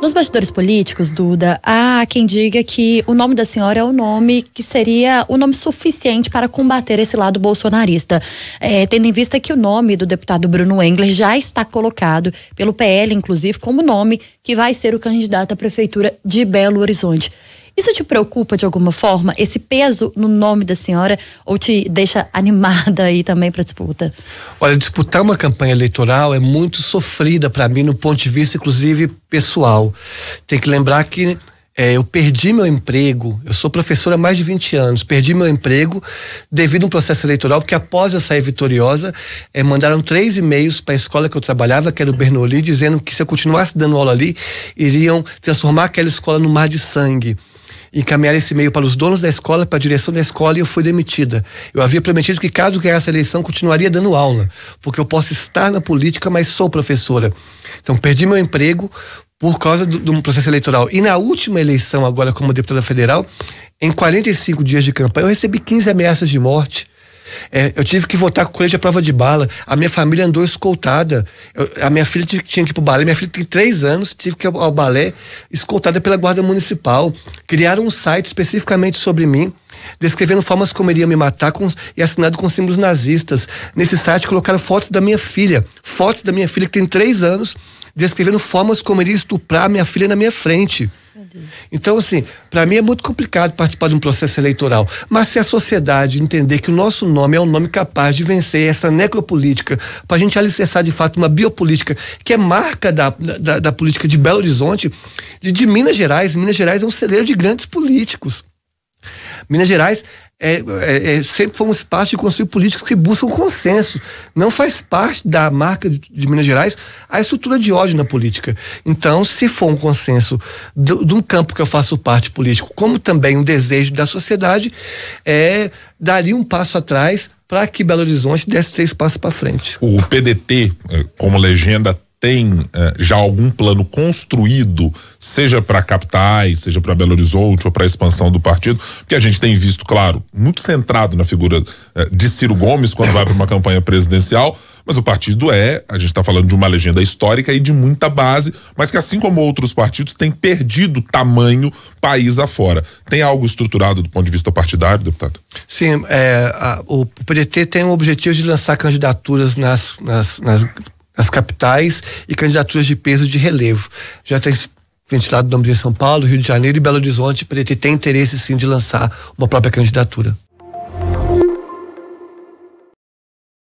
Nos bastidores políticos, Duda, há quem diga que o nome da senhora é o nome que seria o nome suficiente para combater esse lado bolsonarista, é, tendo em vista que o nome do deputado Bruno Engler já está colocado pelo PL, inclusive, como nome que vai ser o candidato à prefeitura de Belo Horizonte. Isso te preocupa de alguma forma? Esse peso no nome da senhora ou te deixa animada aí também para disputa? Olha, disputar uma campanha eleitoral é muito sofrida para mim no ponto de vista inclusive pessoal. Tem que lembrar que é, eu perdi meu emprego, eu sou professora há mais de 20 anos, perdi meu emprego devido a um processo eleitoral, porque após eu sair vitoriosa, é, mandaram três e-mails para a escola que eu trabalhava, que era o Bernoulli, dizendo que se eu continuasse dando aula ali, iriam transformar aquela escola no mar de sangue encaminhar esse e-mail para os donos da escola, para a direção da escola e eu fui demitida. Eu havia prometido que caso ganhasse a eleição continuaria dando aula, porque eu posso estar na política, mas sou professora. Então perdi meu emprego por causa de um processo eleitoral. E na última eleição agora como deputada federal, em 45 dias de campanha, eu recebi 15 ameaças de morte é, eu tive que voltar com colete à prova de bala. A minha família andou escoltada. Eu, a minha filha tinha, tinha que ir pro balé. Minha filha tem três anos, tive que ir ao, ao balé, escoltada pela guarda municipal. Criaram um site especificamente sobre mim descrevendo formas como iriam me matar com, e assinado com símbolos nazistas. Nesse site colocaram fotos da minha filha, fotos da minha filha que tem três anos, descrevendo formas como ele ia estuprar minha filha na minha frente. Então, assim, para mim é muito complicado participar de um processo eleitoral. Mas se a sociedade entender que o nosso nome é um nome capaz de vencer essa necropolítica, para a gente alicerçar de fato uma biopolítica que é marca da, da, da política de Belo Horizonte, de, de Minas Gerais. Minas Gerais é um celeiro de grandes políticos. Minas Gerais é, é, é, sempre foi um espaço de construir políticas que buscam consenso. Não faz parte da marca de, de Minas Gerais a estrutura de ódio na política. Então, se for um consenso do, de um campo que eu faço parte político, como também um desejo da sociedade, é, daria um passo atrás para que Belo Horizonte desse três passos para frente. O PDT, eh, como legenda, tem eh, já algum plano construído, seja para capitais, seja para Belo Horizonte ou para a expansão do partido? Porque a gente tem visto, claro, muito centrado na figura eh, de Ciro Gomes quando vai para uma campanha presidencial, mas o partido é, a gente está falando de uma legenda histórica e de muita base, mas que assim como outros partidos tem perdido tamanho país afora. Tem algo estruturado do ponto de vista partidário, deputado? Sim, é, a, o PDT tem o objetivo de lançar candidaturas nas, nas, nas nas capitais e candidaturas de peso de relevo. Já tem ventilado nomes em São Paulo, Rio de Janeiro e Belo Horizonte, para ele ter interesse sim de lançar uma própria candidatura.